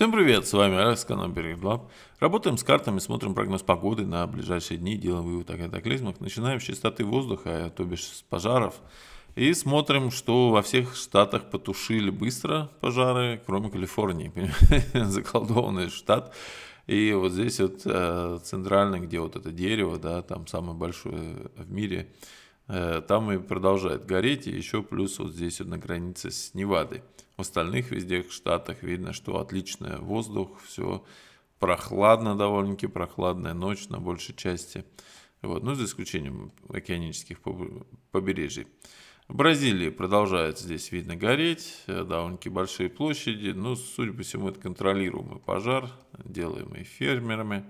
Всем привет, с вами Алекс, канал Берегблаб. Работаем с картами, смотрим прогноз погоды на ближайшие дни, делаем вывод о катаклизмах, начинаем с чистоты воздуха, э, то бишь с пожаров. И смотрим, что во всех штатах потушили быстро пожары, кроме Калифорнии, заколдованный штат. И вот здесь вот э, центрально, где вот это дерево, да, там самое большое в мире, Э, там и продолжает гореть, и еще плюс вот здесь вот на границе с Невадой. В остальных везде в штатах видно, что отличный воздух, все прохладно довольно-таки, прохладная ночь на большей части, вот, ну, за исключением океанических побережий. В Бразилии продолжает здесь, видно, гореть, э, довольно-таки большие площади, но, ну, судя по всему, это контролируемый пожар, делаемый фермерами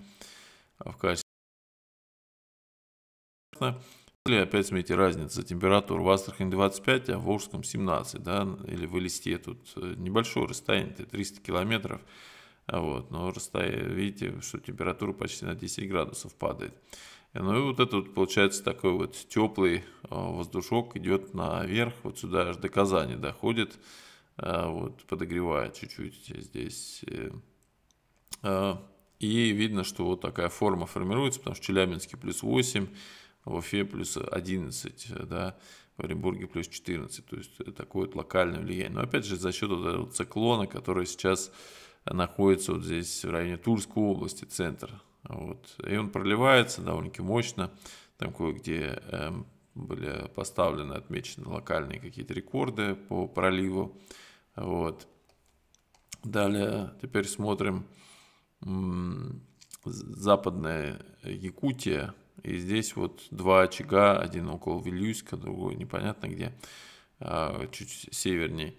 а в качестве опять, смотрите, разница температур. В Астрахани 25, а в Волжском 17, да, или в Элисте. Тут э, небольшое расстояние, это 300 километров. А вот, но расстояние, видите, что температура почти на 10 градусов падает. Ну и вот это вот получается такой вот теплый э, воздушок идет наверх, вот сюда аж до Казани доходит, э, вот подогревает чуть-чуть здесь. И видно, что вот такая форма формируется, потому что Челябинске плюс 8, в Уфе плюс 11, э, да, в Оренбурге плюс 14. То есть такое вот локальное влияние. Но опять же за счет вот этого циклона, который сейчас находится вот здесь в районе Тульской области, центр. Вот. И он проливается довольно-таки мощно. Там кое-где эм, были поставлены, отмечены локальные какие-то рекорды по проливу. Вот. Далее теперь смотрим западная Якутия. И здесь вот два очага, один около Вильюйска, другой непонятно где, а, чуть севернее.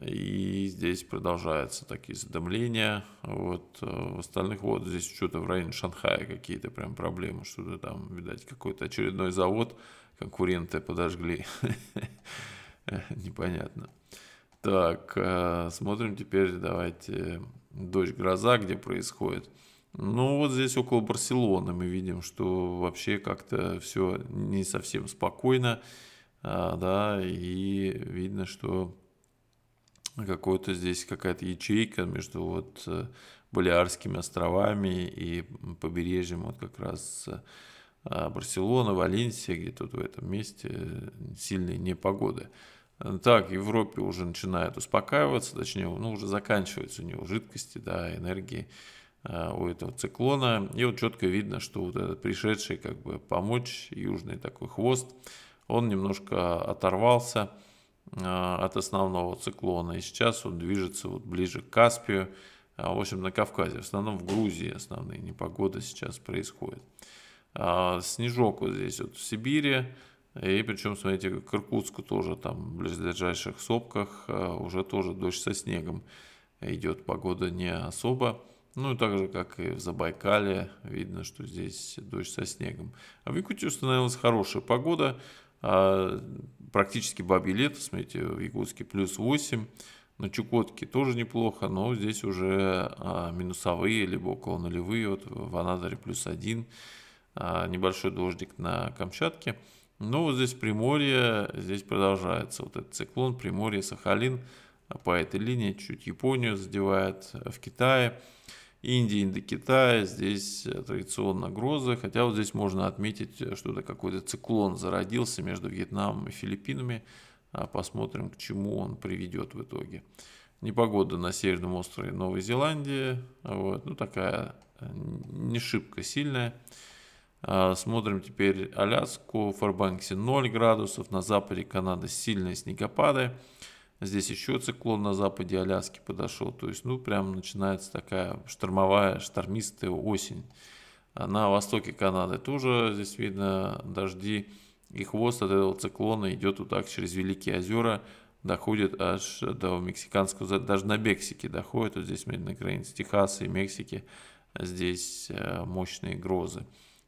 И здесь продолжаются такие задымления. Вот э, в остальных вот здесь что-то в районе Шанхая какие-то прям проблемы, что-то там, видать, какой-то очередной завод конкуренты подожгли. Непонятно. Так, э, смотрим теперь, давайте, дождь-гроза, где происходит. Ну, вот здесь около Барселоны мы видим, что вообще как-то все не совсем спокойно, а, да, и видно, что какой-то здесь какая-то ячейка между вот э, Балиарскими островами и побережьем вот как раз э, а, Барселона, Валенсия, где-то в этом месте сильные непогоды. Так, в Европе уже начинает успокаиваться, точнее, ну, уже заканчиваются у него жидкости, да, энергии. Э, у этого циклона. И вот четко видно, что вот этот пришедший как бы помочь, южный такой хвост, он немножко оторвался э, от основного циклона. И сейчас он движется вот ближе к Каспию, а, в общем, на Кавказе, в основном в Грузии основные непогоды сейчас происходит. А, снежок вот здесь вот в Сибири, и причем, смотрите, к Иркутску тоже там в ближайших сопках э, уже тоже дождь со снегом идет, погода не особо ну и так же, как и в Забайкале, видно, что здесь дождь со снегом. А в Якутии установилась хорошая погода, а, практически бабье лето, смотрите, в Якутске плюс 8, на Чукотке тоже неплохо, но здесь уже а, минусовые, либо около нулевые, вот в Анадыре плюс 1, а, небольшой дождик на Камчатке. Но ну, вот здесь Приморье, здесь продолжается вот этот циклон, Приморье, Сахалин – а по этой линии, чуть Японию задевает э, в Китае. Индия Индокитая, здесь э, традиционно грозы, хотя вот здесь можно отметить, э, что это какой-то циклон зародился между Вьетнамом и Филиппинами, а посмотрим, к чему он приведет в итоге. Непогода на северном острове Новой Зеландии, вот, ну такая не шибко сильная. А смотрим теперь Аляску, Фарбанксе 0 градусов, на западе Канады сильные снегопады. Здесь еще циклон на западе Аляски подошел. То есть, ну, прям начинается такая штормовая, штормистая осень. А на востоке Канады тоже здесь видно дожди. И хвост от этого циклона идет вот так через Великие озера, доходит аж до мексиканского, даже на Мексике доходит, вот здесь на границе Техаса и Мексики, здесь э, мощные грозы.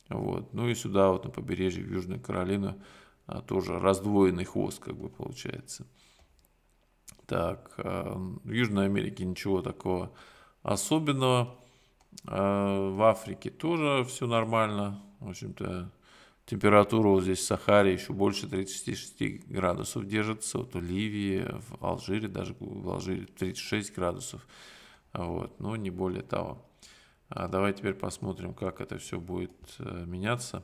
Вот. Ну и сюда вот на побережье в Южной Каролины а, тоже раздвоенный хвост как бы получается. Так, эм, в Южной Америке ничего такого особенного. Э, в Африке тоже все нормально. В общем-то, температура вот здесь в Сахаре еще больше 36 градусов держится. Вот в Ливии, в Алжире, даже в Алжире 36 градусов. Вот, но ну, не более того. А давай теперь посмотрим, как это все будет э, меняться.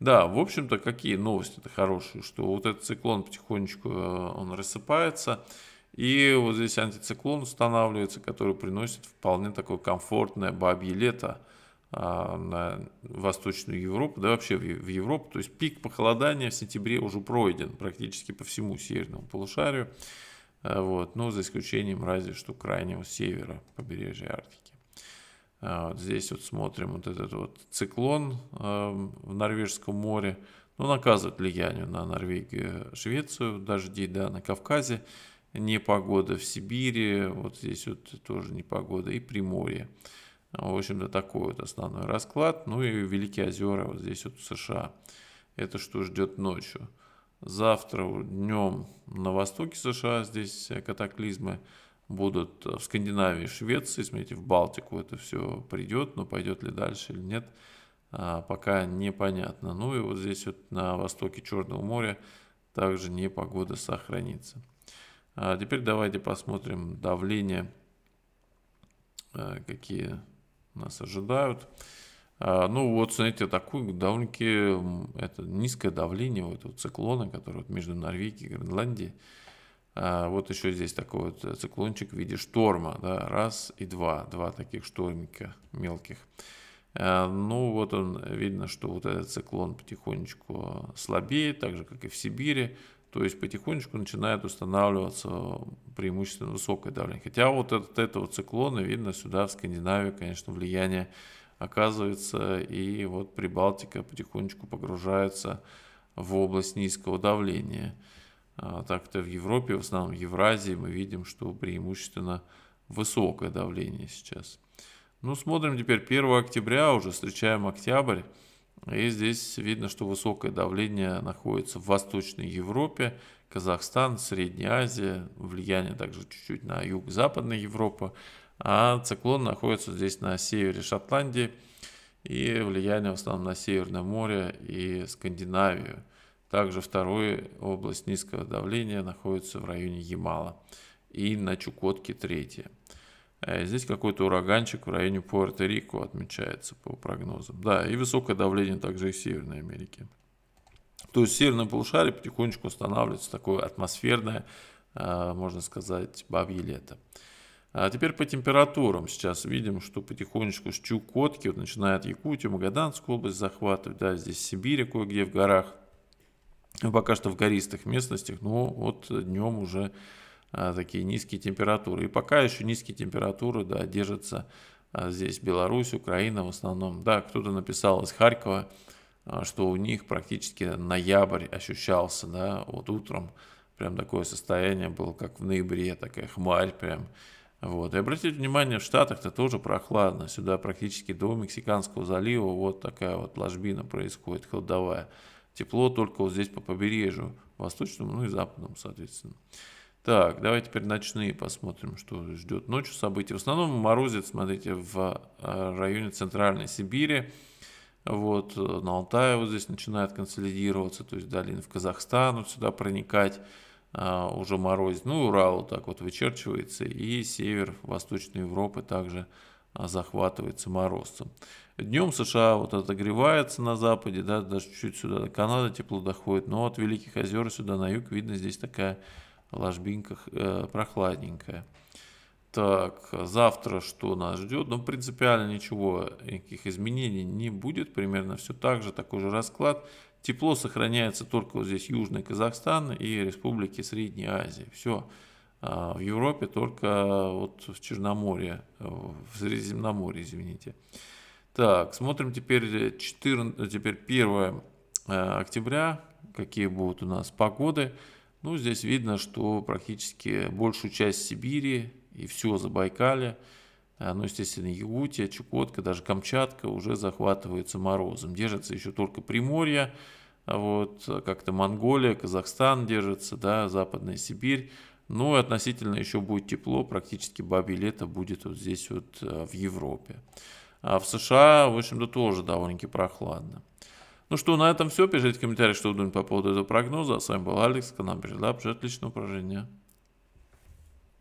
Да, в общем-то, какие новости-то хорошие, что вот этот циклон потихонечку э, он рассыпается. И вот здесь антициклон устанавливается, который приносит вполне такое комфортное бабье лето а, на Восточную Европу, да вообще в, Европу. То есть пик похолодания в сентябре уже пройден практически по всему северному полушарию, а, вот, но ну, за исключением разве что крайнего севера побережья Арктики. А, вот здесь вот смотрим вот этот вот циклон в Норвежском море. Он оказывает влияние на Норвегию, Швецию, дожди да, на Кавказе непогода в Сибири, вот здесь вот тоже непогода и Приморье. В общем-то, такой вот основной расклад. Ну и Великие озера вот здесь вот в США. Это что ждет ночью. Завтра днем на востоке США здесь катаклизмы будут в Скандинавии, Швеции, смотрите, в Балтику это все придет, но пойдет ли дальше или нет, а, пока непонятно. Ну и вот здесь вот на востоке Черного моря также непогода сохранится. А теперь давайте посмотрим давление, э, какие нас ожидают. А, ну вот, смотрите, такое довольно-таки это низкое давление вот этого циклона, который вот между Норвегией и Гренландией. А, вот еще здесь такой вот циклончик в виде шторма, да, раз и два, два таких штормика мелких. А, ну вот он, видно, что вот этот циклон потихонечку слабеет, так же, как и в Сибири. То есть потихонечку начинает устанавливаться преимущественно высокое давление. Хотя вот от этого циклона видно сюда в Скандинавии, конечно, влияние оказывается, и вот Прибалтика потихонечку погружается в область низкого давления. А, так-то в Европе, в основном в Евразии, мы видим, что преимущественно высокое давление сейчас. Ну, смотрим теперь 1 октября, уже встречаем октябрь. И здесь видно, что высокое давление находится в Восточной Европе, Казахстан, Средняя Азия, влияние также чуть-чуть на юг Западной Европы, а циклон находится здесь на севере Шотландии и влияние в основном на Северное море и Скандинавию. Также вторая область низкого давления находится в районе Ямала и на Чукотке третья. Э, здесь какой-то ураганчик в районе Пуэрто-Рико отмечается по прогнозам. Да, и высокое давление также и в Северной Америке. То есть в Северном полушарии потихонечку устанавливается такое атмосферное, э, можно сказать, бабье лето. А теперь по температурам. Сейчас видим, что потихонечку с Чукотки, вот начинает Якутию, Магаданскую область захватывать, да, здесь Сибирь кое-где в горах. Пока что в гористых местностях, но вот днем уже а, такие низкие температуры. И пока еще низкие температуры, да, держатся а, здесь Беларусь, Украина в основном. Да, кто-то написал из Харькова, а, что у них практически ноябрь ощущался, да, вот утром прям такое состояние было, как в ноябре, такая хмарь прям. Вот. И обратите внимание, в Штатах-то тоже прохладно. Сюда практически до Мексиканского залива вот такая вот ложбина происходит, холодовая. Тепло только вот здесь по побережью, восточному, ну и западному, соответственно. Так, давайте теперь ночные посмотрим, что ждет ночью события. В основном морозит, смотрите, в э, районе Центральной Сибири. Вот, э, на Алтае вот здесь начинает консолидироваться, то есть долин в Казахстан вот сюда проникать, а, уже морозит. Ну, Урал вот так вот вычерчивается, и север Восточной Европы также захватывается морозцем. Днем США вот отогревается на западе, да, даже чуть сюда до Канады тепло доходит, но от Великих озер сюда на юг видно здесь такая ложбинках э, прохладненькая. Так, завтра что нас ждет? Ну, принципиально ничего, никаких изменений не будет. Примерно все так же, такой же расклад. Тепло сохраняется только вот здесь Южный Казахстан и республики Средней Азии. Все. А в Европе только вот в Черноморье, э, в Средиземноморье, извините. Так, смотрим теперь, 14, теперь 1 э, октября, какие будут у нас погоды. Ну, здесь видно, что практически большую часть Сибири и все Забайкалье, э, ну, естественно, Якутия, Чукотка, даже Камчатка уже захватываются морозом. Держится еще только Приморье, вот, как-то Монголия, Казахстан держится, да, Западная Сибирь. Ну и относительно еще будет тепло, практически бабье лето будет вот здесь вот э, в Европе. А в США, в общем-то, тоже довольно-таки прохладно. Ну что, на этом все. Пишите комментарии, что вы думаете по поводу этого прогноза. А с вами был Алекс, канал Передап. Отличного упражнения.